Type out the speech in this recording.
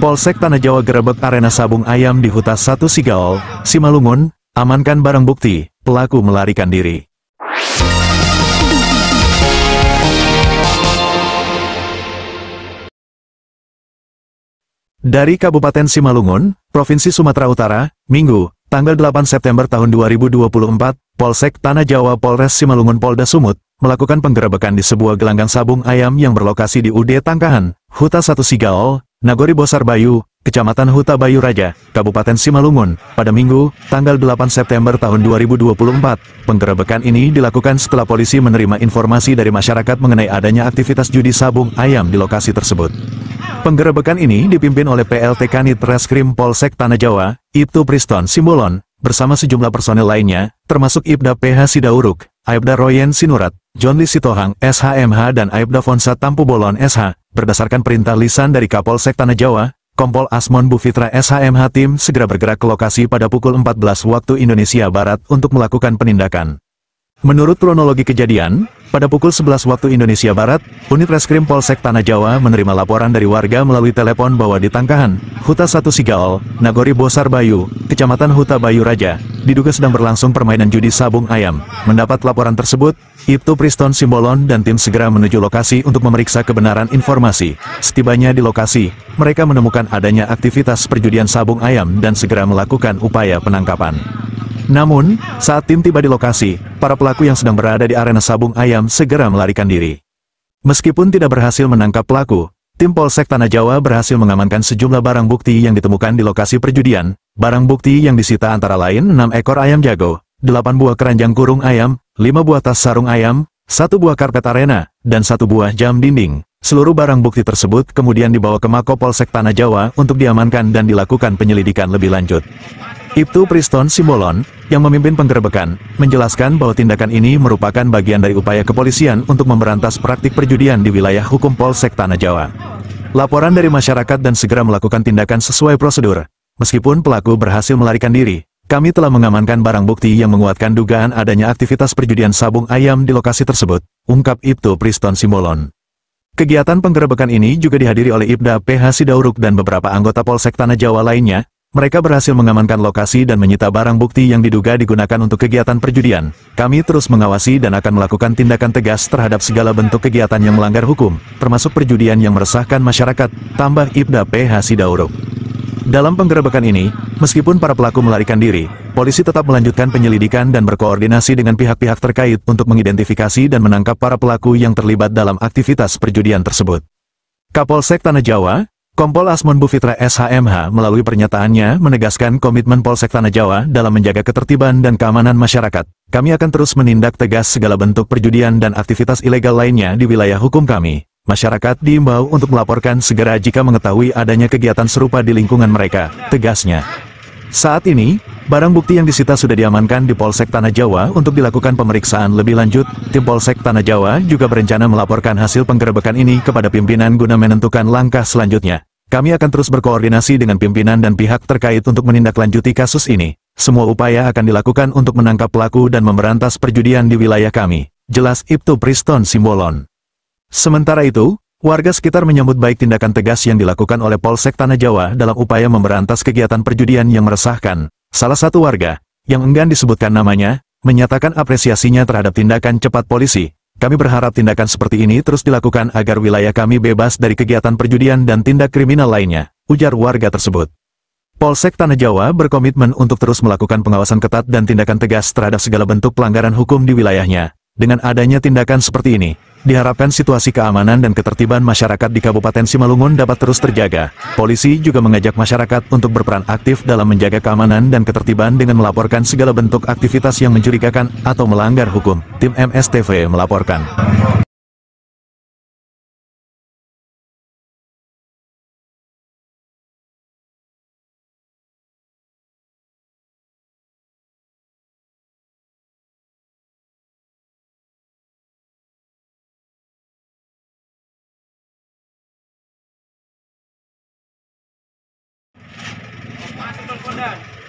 Polsek Tanah Jawa gerebek arena sabung ayam di huta satu Sigaol, Simalungun, amankan barang bukti, pelaku melarikan diri. Dari Kabupaten Simalungun, Provinsi Sumatera Utara, Minggu, Tanggal 8 September tahun 2024, Polsek Tanah Jawa Polres Simalungun Polda Sumut, melakukan penggerebekan di sebuah gelanggang sabung ayam yang berlokasi di UD Tangkahan, Huta Satu Sigaol, Nagori Bosar Bayu, Kecamatan Huta Bayu Raja, Kabupaten Simalungun, pada Minggu, tanggal 8 September tahun 2024. Penggerebekan ini dilakukan setelah polisi menerima informasi dari masyarakat mengenai adanya aktivitas judi sabung ayam di lokasi tersebut. Penggerebekan ini dipimpin oleh PLT Kanit Reskrim Polsek Tanah Jawa, Ibtu Priston Simbolon, bersama sejumlah personel lainnya, termasuk Ibda PH Sidauruk, Aibda Royen Sinurat, John Lee Sitohang SHMH dan Aibda Fonsa Tampu Bolon SH, berdasarkan perintah lisan dari Kapolsek Tanah Jawa, Kompol Asmon Bufitra SHMH tim segera bergerak ke lokasi pada pukul 14 waktu Indonesia Barat untuk melakukan penindakan. Menurut kronologi kejadian, pada pukul 11 waktu Indonesia Barat, Unit Reskrim Polsek Tanah Jawa menerima laporan dari warga melalui telepon bahwa di Tangkahan, Huta Satu Sigaol, Nagori Bosar Bayu, Kecamatan Huta Bayu Raja, diduga sedang berlangsung permainan judi sabung ayam. Mendapat laporan tersebut, Ibtu Priston Simbolon dan tim segera menuju lokasi untuk memeriksa kebenaran informasi. Setibanya di lokasi, mereka menemukan adanya aktivitas perjudian sabung ayam dan segera melakukan upaya penangkapan. Namun, saat tim tiba di lokasi, para pelaku yang sedang berada di arena sabung ayam segera melarikan diri. Meskipun tidak berhasil menangkap pelaku, tim Polsek Tanah Jawa berhasil mengamankan sejumlah barang bukti yang ditemukan di lokasi perjudian. Barang bukti yang disita antara lain 6 ekor ayam jago, 8 buah keranjang kurung ayam, 5 buah tas sarung ayam, satu buah karpet arena, dan satu buah jam dinding. Seluruh barang bukti tersebut kemudian dibawa ke Mako Polsek Tanah Jawa untuk diamankan dan dilakukan penyelidikan lebih lanjut. Ibtu Priston Simbolon, yang memimpin penggerebekan, menjelaskan bahwa tindakan ini merupakan bagian dari upaya kepolisian untuk memberantas praktik perjudian di wilayah hukum Polsek Tanah Jawa. Laporan dari masyarakat dan segera melakukan tindakan sesuai prosedur. Meskipun pelaku berhasil melarikan diri, kami telah mengamankan barang bukti yang menguatkan dugaan adanya aktivitas perjudian sabung ayam di lokasi tersebut, ungkap Ibtu Priston Simbolon. Kegiatan penggerebekan ini juga dihadiri oleh Ibda PH Sidauruk dan beberapa anggota Polsek Tanah Jawa lainnya, mereka berhasil mengamankan lokasi dan menyita barang bukti yang diduga digunakan untuk kegiatan perjudian. Kami terus mengawasi dan akan melakukan tindakan tegas terhadap segala bentuk kegiatan yang melanggar hukum, termasuk perjudian yang meresahkan masyarakat, tambah Ibda PH Sidauruk. Dalam penggerebekan ini, meskipun para pelaku melarikan diri, polisi tetap melanjutkan penyelidikan dan berkoordinasi dengan pihak-pihak terkait untuk mengidentifikasi dan menangkap para pelaku yang terlibat dalam aktivitas perjudian tersebut. Kapolsek Tanah Jawa, Kompol Asmon Bufitra SHMH melalui pernyataannya menegaskan komitmen Polsek Tanah Jawa dalam menjaga ketertiban dan keamanan masyarakat. Kami akan terus menindak tegas segala bentuk perjudian dan aktivitas ilegal lainnya di wilayah hukum kami. Masyarakat diimbau untuk melaporkan segera jika mengetahui adanya kegiatan serupa di lingkungan mereka, tegasnya. Saat ini, Barang bukti yang disita sudah diamankan di Polsek Tanah Jawa untuk dilakukan pemeriksaan lebih lanjut. Tim Polsek Tanah Jawa juga berencana melaporkan hasil penggerebekan ini kepada pimpinan guna menentukan langkah selanjutnya. Kami akan terus berkoordinasi dengan pimpinan dan pihak terkait untuk menindaklanjuti kasus ini. Semua upaya akan dilakukan untuk menangkap pelaku dan memberantas perjudian di wilayah kami. Jelas Ibtu Priston Simbolon. Sementara itu, warga sekitar menyambut baik tindakan tegas yang dilakukan oleh Polsek Tanah Jawa dalam upaya memberantas kegiatan perjudian yang meresahkan. Salah satu warga, yang enggan disebutkan namanya, menyatakan apresiasinya terhadap tindakan cepat polisi. Kami berharap tindakan seperti ini terus dilakukan agar wilayah kami bebas dari kegiatan perjudian dan tindak kriminal lainnya, ujar warga tersebut. Polsek Tanah Jawa berkomitmen untuk terus melakukan pengawasan ketat dan tindakan tegas terhadap segala bentuk pelanggaran hukum di wilayahnya, dengan adanya tindakan seperti ini, diharapkan situasi keamanan dan ketertiban masyarakat di Kabupaten Simalungun dapat terus terjaga. Polisi juga mengajak masyarakat untuk berperan aktif dalam menjaga keamanan dan ketertiban dengan melaporkan segala bentuk aktivitas yang mencurigakan atau melanggar hukum. Tim MSTV melaporkan. Sir